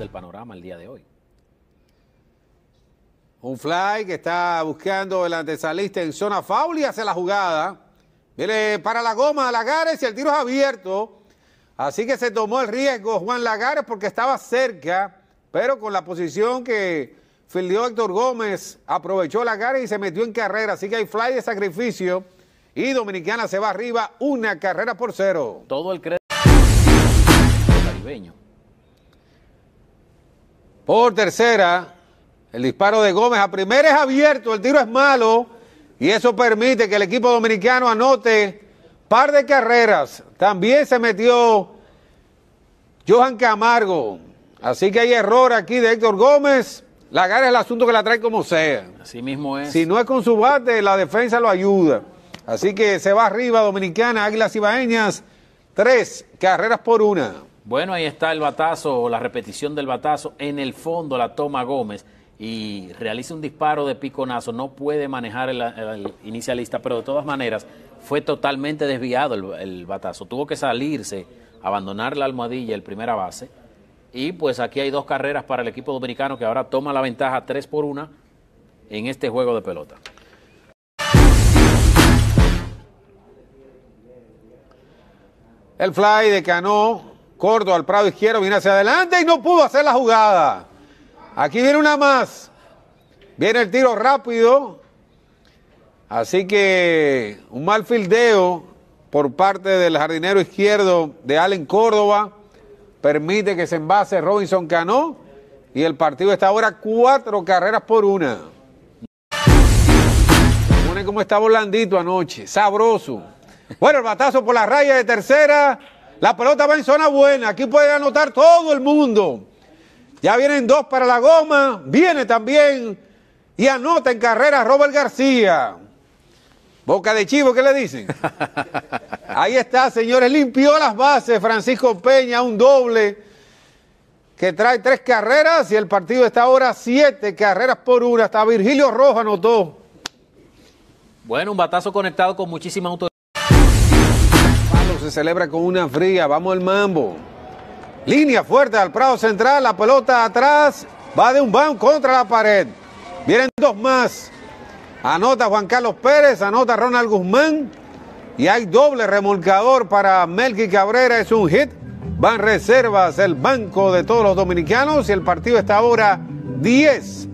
del panorama el día de hoy. Un fly que está buscando el antesalista en zona foul y hace la jugada. para la goma, Lagares y el tiro es abierto. Así que se tomó el riesgo Juan Lagares porque estaba cerca, pero con la posición que filió Héctor Gómez, aprovechó Lagares y se metió en carrera. Así que hay fly de sacrificio y Dominicana se va arriba una carrera por cero. Todo el crédito caribeño. Por tercera, el disparo de Gómez a primera es abierto, el tiro es malo y eso permite que el equipo dominicano anote par de carreras. También se metió Johan Camargo. Así que hay error aquí de Héctor Gómez. La gara es el asunto que la trae como sea. Así mismo es. Si no es con su bate, la defensa lo ayuda. Así que se va arriba Dominicana, Águilas Ibaeñas, tres carreras por una. Bueno, ahí está el batazo la repetición del batazo. En el fondo la toma Gómez y realiza un disparo de piconazo. No puede manejar el, inicialista, pero de todas maneras fue totalmente desviado el, batazo. Tuvo que salirse, abandonar la almohadilla, el primera base. Y pues aquí hay dos carreras para el equipo dominicano que ahora toma la ventaja 3 por 1 en este juego de pelota. El fly de Canó Córdoba al prado izquierdo, viene hacia adelante y no pudo hacer la jugada. Aquí viene una más. Viene el tiro rápido. Así que un mal fildeo por parte del jardinero izquierdo de Allen Córdoba permite que se envase Robinson Cano y el partido está ahora cuatro carreras por una. Pone como está blandito anoche, sabroso. Bueno, el batazo por la raya de tercera. La pelota va en zona buena. Aquí puede anotar todo el mundo. Ya vienen dos para la goma. Viene también. Y anota en carrera Robert García. Boca de chivo, ¿qué le dicen? Ahí está, señores. Limpió las bases Francisco Peña. Un doble que trae tres carreras y el partido está ahora siete carreras por una. Hasta Virgilio Rojas anotó. Bueno, un batazo conectado con muchísima autoridad celebra con una fría. Vamos al mambo. Línea fuerte al Prado Central. La pelota atrás. Va de un banco contra la pared. Vienen dos más. Anota Juan Carlos Pérez. Anota Ronald Guzmán. Y hay doble remolcador para Melqui Cabrera. Es un hit. Van reservas el banco de todos los dominicanos. Y el partido está ahora 10